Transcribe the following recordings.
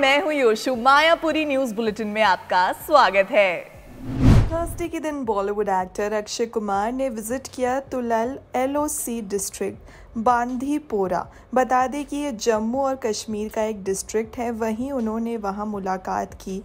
मैं हूं योशु Mayapuri news bulletin में आपका स्वागत है थर्सडे के दिन बॉलीवुड एक्टर अक्षय कुमार ने विजिट किया तुलल एलओसी डिस्ट्रिक्ट बांधीपोरा बता दें कि ये जम्मू और कश्मीर का एक डिस्ट्रिक्ट है वहीं उन्होंने वहां मुलाकात की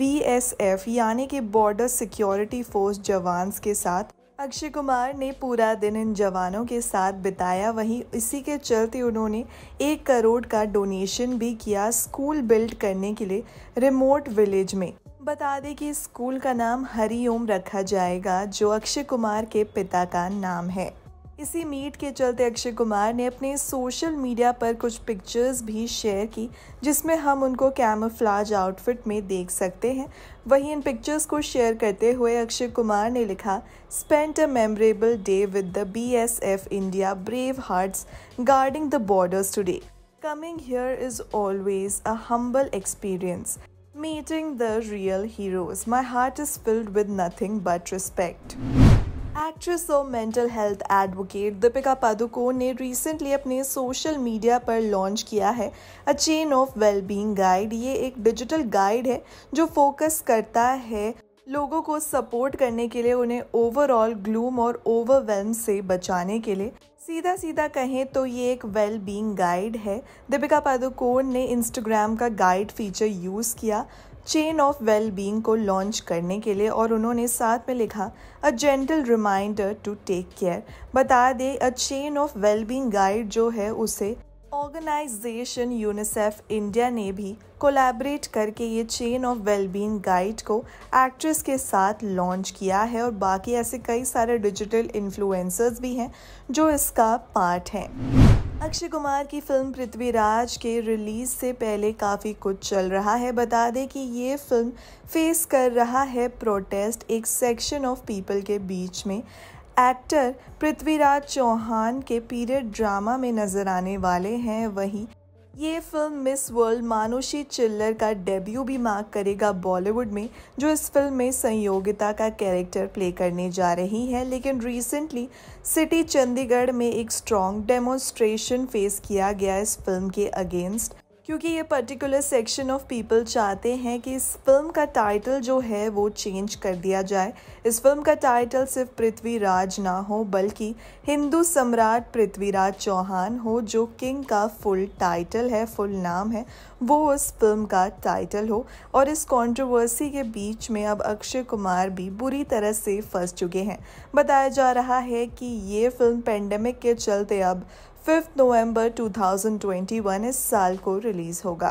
बीएसएफ यानी कि बॉर्डर सिक्योरिटी फोर्स जवान्स के साथ अक्षय कुमार ने पूरा दिन इन जवानों के साथ बिताया वहीं इसी के चलते उन्होंने एक करोड़ का डोनेशन भी किया स्कूल बिल्ड करने के लिए रिमोट विलेज में बता दें कि स्कूल का नाम हरिओम रखा जाएगा जो अक्षय कुमार के पिता का नाम है इसी मीट के चलते अक्षय कुमार ने अपने सोशल मीडिया पर कुछ पिक्चर्स भी शेयर की जिसमें हम उनको कैमोफ्लाज आउटफिट में देख सकते हैं वहीं इन पिक्चर्स को शेयर करते हुए अक्षय कुमार ने लिखा spent a memorable day with the B S F India brave hearts guarding the borders today coming here is always a humble experience meeting the real heroes my heart is filled with nothing but respect actress और mental health advocate Deepika Padukone ने recently अपने social media पर launch किया है a chain of wellbeing guide ये एक digital guide है जो फोकस करता है लोगों को सपोर्ट करने के लिए उन्हें ओवरऑल ग्लूम और ओवरवेलम से बचाने के लिए सीधा सीधा कहें तो ये एक वेल बींग गाइड है दीपिका पादुकोण ने इंस्टाग्राम का गाइड फीचर यूज़ किया चेन ऑफ वेल बींग को लॉन्च करने के लिए और उन्होंने साथ में लिखा a gentle reminder to take care बता दें a chain of wellbeing guide जो है उसे ऑर्गेनाइजेशन यूनिसेफ इंडिया ने भी कोलैबोरेट करके ये चेन ऑफ वेलबींग गाइड को एक्ट्रेस के साथ लॉन्च किया है और बाकी ऐसे कई सारे डिजिटल इन्फ्लुएंसर्स भी हैं जो इसका पार्ट हैं अक्षय कुमार की फिल्म पृथ्वीराज के रिलीज से पहले काफ़ी कुछ चल रहा है बता दें कि ये फिल्म फेस कर रहा है प्रोटेस्ट एक सेक्शन ऑफ पीपल के बीच में एक्टर पृथ्वीराज चौहान के पीरियड ड्रामा में नज़र आने वाले हैं वहीं ये फिल्म मिस वर्ल्ड मानुषी चिल्लर का डेब्यू भी मार्क करेगा बॉलीवुड में जो इस फिल्म में संयोगिता का कैरेक्टर प्ले करने जा रही है लेकिन रिसेंटली सिटी चंडीगढ़ में एक स्ट्रॉन्ग डेमोन्स्ट्रेशन फेस किया गया इस फिल्म के अगेंस्ट क्योंकि ये पर्टिकुलर सेक्शन ऑफ पीपल चाहते हैं कि इस फिल्म का टाइटल जो है वो चेंज कर दिया जाए इस फिल्म का टाइटल सिर्फ पृथ्वीराज ना हो बल्कि हिंदू सम्राट पृथ्वीराज चौहान हो जो किंग का फुल टाइटल है फुल नाम है वो उस फिल्म का टाइटल हो और इस कंट्रोवर्सी के बीच में अब अक्षय कुमार भी बुरी तरह से फंस चुके हैं बताया जा रहा है कि ये फिल्म पेंडेमिक के चलते अब फिफ्थ नवंबर 2021 इस साल को रिलीज़ होगा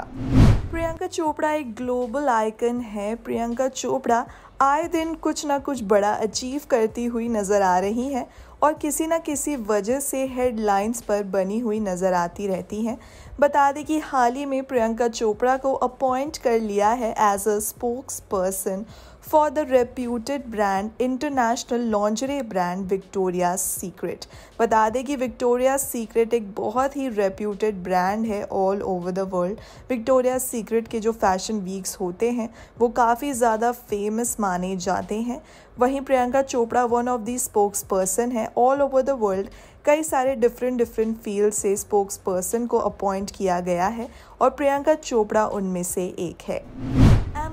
प्रियंका चोपड़ा एक ग्लोबल आइकन है प्रियंका चोपड़ा आए दिन कुछ ना कुछ बड़ा अचीव करती हुई नज़र आ रही हैं और किसी ना किसी वजह से हेडलाइंस पर बनी हुई नज़र आती रहती हैं बता दें कि हाल ही में प्रियंका चोपड़ा को अपॉइंट कर लिया है as a spokesperson for the reputed brand international lingerie brand Victoria's Secret. बता दें कि Victoria's Secret एक बहुत ही reputed brand है all over the world. Victoria's Secret के जो fashion weeks होते हैं वो काफ़ी ज़्यादा famous माने जाते हैं वहीं Priyanka Chopra one of the spokesperson है ऑल ओवर द वर्ल्ड कई सारे डिफरेंट डिफरेंट फील्ड से स्पोक्स पर्सन को अपॉइंट किया गया है और प्रियंका चोपड़ा उनमें से एक है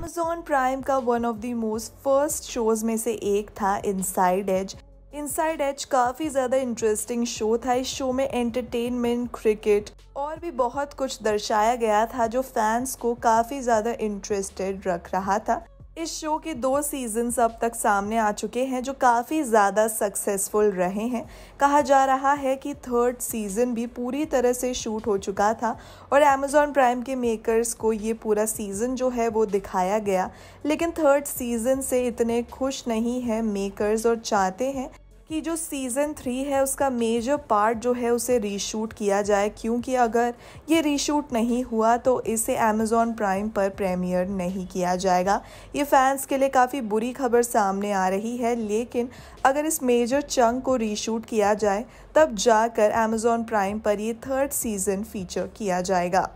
अमेजोन प्राइम का one of the most first shows में से एक था इनसाइड एज इनसाइड एज काफ़ी ज़्यादा इंटरेस्टिंग शो था इस शो में एंटरटेनमेंट क्रिकेट और भी बहुत कुछ दर्शाया गया था जो फैंस को काफ़ी ज़्यादा इंटरेस्टेड रख रहा था इस शो के दो सीजन्स अब तक सामने आ चुके हैं जो काफ़ी ज़्यादा सक्सेसफुल रहे हैं कहा जा रहा है कि थर्ड सीज़न भी पूरी तरह से शूट हो चुका था और अमेज़ॉन प्राइम के मेकर्स को ये पूरा सीज़न जो है वो दिखाया गया लेकिन थर्ड सीज़न से इतने खुश नहीं हैं मेकर्स और चाहते हैं कि जो सीज़न थ्री है उसका मेजर पार्ट जो है उसे रीशूट किया जाए क्योंकि अगर ये रीशूट नहीं हुआ तो इसे अमेज़ॉन प्राइम पर प्रीमियर नहीं किया जाएगा ये फैंस के लिए काफ़ी बुरी खबर सामने आ रही है लेकिन अगर इस मेजर चंक को रीशूट किया जाए तब जाकर अमेज़ॉन प्राइम पर ये थर्ड सीज़न फीचर किया जाएगा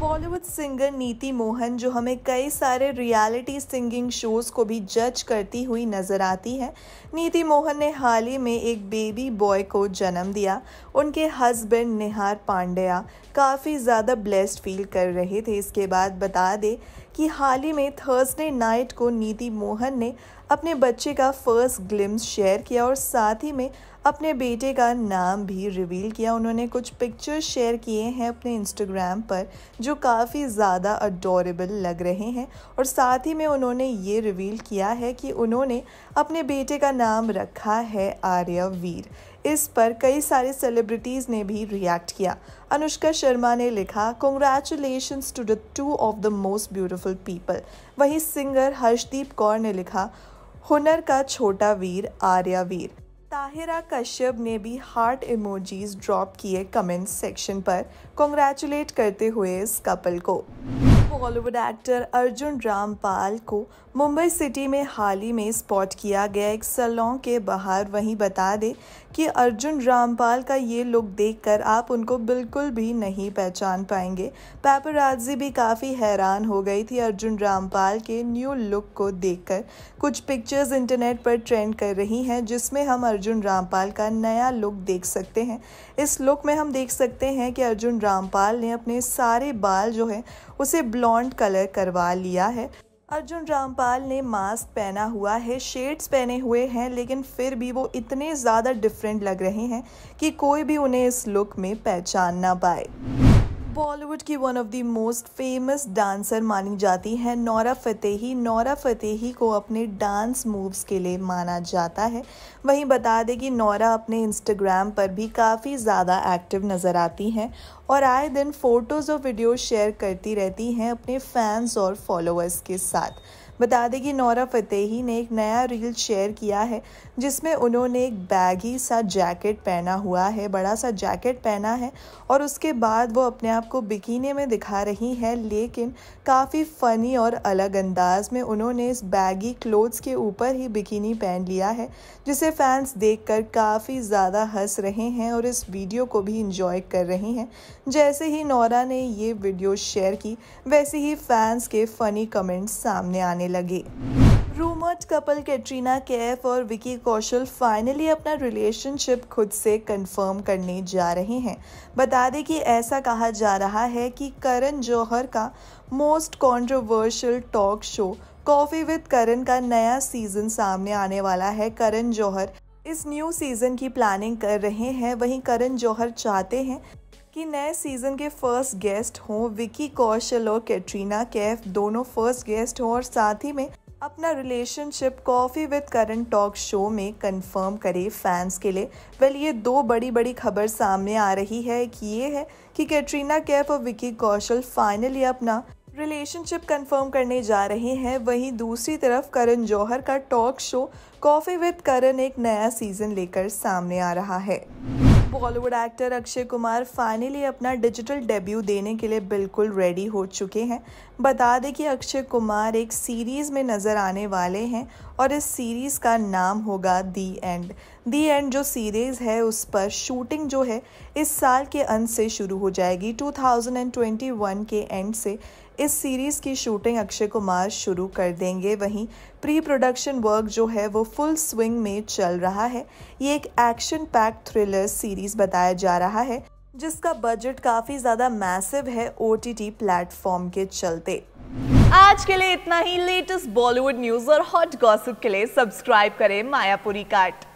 बॉलीवुड सिंगर नीति मोहन जो हमें कई सारे रियलिटी सिंगिंग शोज़ को भी जज करती हुई नज़र आती हैं नीति मोहन ने हाल ही में एक बेबी बॉय को जन्म दिया उनके हस्बैंड निहार पांड्या काफ़ी ज़्यादा ब्लेस्ड फील कर रहे थे इसके बाद बता दें कि हाल ही में थर्सडे नाइट को नीति मोहन ने अपने बच्चे का फर्स्ट ग्लिम्स शेयर किया और साथ ही में अपने बेटे का नाम भी रिवील किया उन्होंने कुछ पिक्चर्स शेयर किए हैं अपने इंस्टाग्राम पर जो काफ़ी ज़्यादा अडोरेबल लग रहे हैं और साथ ही में उन्होंने ये रिवील किया है कि उन्होंने अपने बेटे का नाम रखा है आर्यवीर इस पर कई सारे सेलिब्रिटीज़ ने भी रिएक्ट किया अनुष्का शर्मा ने लिखा congratulation to the two of the most beautiful people वहीं सिंगर हर्षदीप कौर ने लिखा हुनर का छोटा वीर आर्या वीर ताहिरा कश्यप ने भी हार्ट इमोजीज ड्रॉप किए कमेंट सेक्शन पर कॉन्ग्रेचुलेट करते हुए इस कपल को बॉलीवुड एक्टर अर्जुन रामपाल को मुंबई सिटी में हाल ही में स्पॉट किया गया एक सलों के बाहर वहीं बता दे कि अर्जुन रामपाल का ये लुक देखकर आप उनको बिल्कुल भी नहीं पहचान पाएंगे पैपराजी भी काफ़ी हैरान हो गई थी अर्जुन रामपाल के न्यू लुक को देखकर कुछ पिक्चर्स इंटरनेट पर ट्रेंड कर रही हैं जिसमें हम अर्जुन रामपाल का नया लुक देख सकते हैं इस लुक में हम देख सकते हैं कि अर्जुन रामपाल ने अपने सारे बाल जो है उसे ब्लॉन्ड कलर करवा लिया है अर्जुन रामपाल ने मास्क पहना हुआ है शेड्स पहने हुए हैं लेकिन फिर भी वो इतने ज़्यादा डिफरेंट लग रहे हैं कि कोई भी उन्हें इस लुक में पहचान ना पाए बॉलीवुड की one of the most famous dancer मानी जाती हैं नौरा फतेही नौरा फतेही को अपने डांस मूव्स के लिए माना जाता है वहीं बता दें कि नौरा अपने इंस्टाग्राम पर भी काफ़ी ज़्यादा एक्टिव नज़र आती हैं और आए दिन फ़ोटोज़ और वीडियो शेयर करती रहती हैं अपने फैंस और फॉलोअर्स के साथ बता दें कि नौरा फतेही ने एक नया रील शेयर किया है जिसमें उन्होंने एक बैगी सा जैकेट पहना हुआ है बड़ा सा जैकेट पहना है और उसके बाद वो अपने आप को बिकीने में दिखा रही हैं लेकिन काफ़ी फ़नी और अलग अंदाज में उन्होंने इस बैगी क्लोथ्स के ऊपर ही बिकीनी पहन लिया है जिसे फैंस देख काफ़ी ज़्यादा हंस रहे हैं और इस वीडियो को भी इंजॉय कर रहे हैं जैसे ही नौरा ने ये वीडियो शेयर की वैसे ही फैंस के फ़नी कमेंट्स सामने आने लगे रूमर्ड कपल कैटरीना कैफ और विकी कौशल फाइनली अपना रिलेशनशिप खुद से कंफर्म करने जा रहे हैं बता दें कि ऐसा कहा जा रहा है कि करण जौहर का most controversial talk show Coffee with Karan का नया सीज़न सामने आने वाला है करण जौहर इस न्यू सीज़न की प्लानिंग कर रहे हैं वहीं करण जौहर चाहते हैं कि नए सीज़न के फर्स्ट गेस्ट हों विकी कौशल और कैटरीना कैफ दोनों फर्स्ट गेस्ट हों और साथ ही में अपना relationship Coffee with Karan talk show में कंफर्म करे फैंस के लिए वेल ये दो बड़ी बड़ी खबर सामने आ रही है कि ये है कि कैटरीना कैफ और विकी कौशल फाइनली अपना रिलेशनशिप कंफर्म करने जा रहे हैं वहीं दूसरी तरफ करण जौहर का talk show Coffee with Karan एक नया सीज़न लेकर सामने आ रहा है बॉलीवुड एक्टर अक्षय कुमार फाइनली अपना डिजिटल डेब्यू देने के लिए बिल्कुल रेडी हो चुके हैं बता दें कि अक्षय कुमार एक सीरीज़ में नज़र आने वाले हैं और इस सीरीज़ का नाम होगा दी एंड दी एंड जो सीरीज़ है उस पर शूटिंग जो है इस साल के अंत से शुरू हो जाएगी 2021 के एंड से इस सीरीज़ की शूटिंग अक्षय कुमार शुरू कर देंगे वहीं प्री प्रोडक्शन वर्क जो है वो फुल स्विंग में चल रहा है ये एक एक्शन पैक थ्रिलर सीरीज़ बताया जा रहा है जिसका बजट काफ़ी ज़्यादा मैसिव है ओ टी प्लेटफॉर्म के चलते आज के लिए इतना ही लेटेस्ट बॉलीवुड न्यूज़ और हॉट गॉसिप के लिए सब्सक्राइब करें मायापुरी कार्ट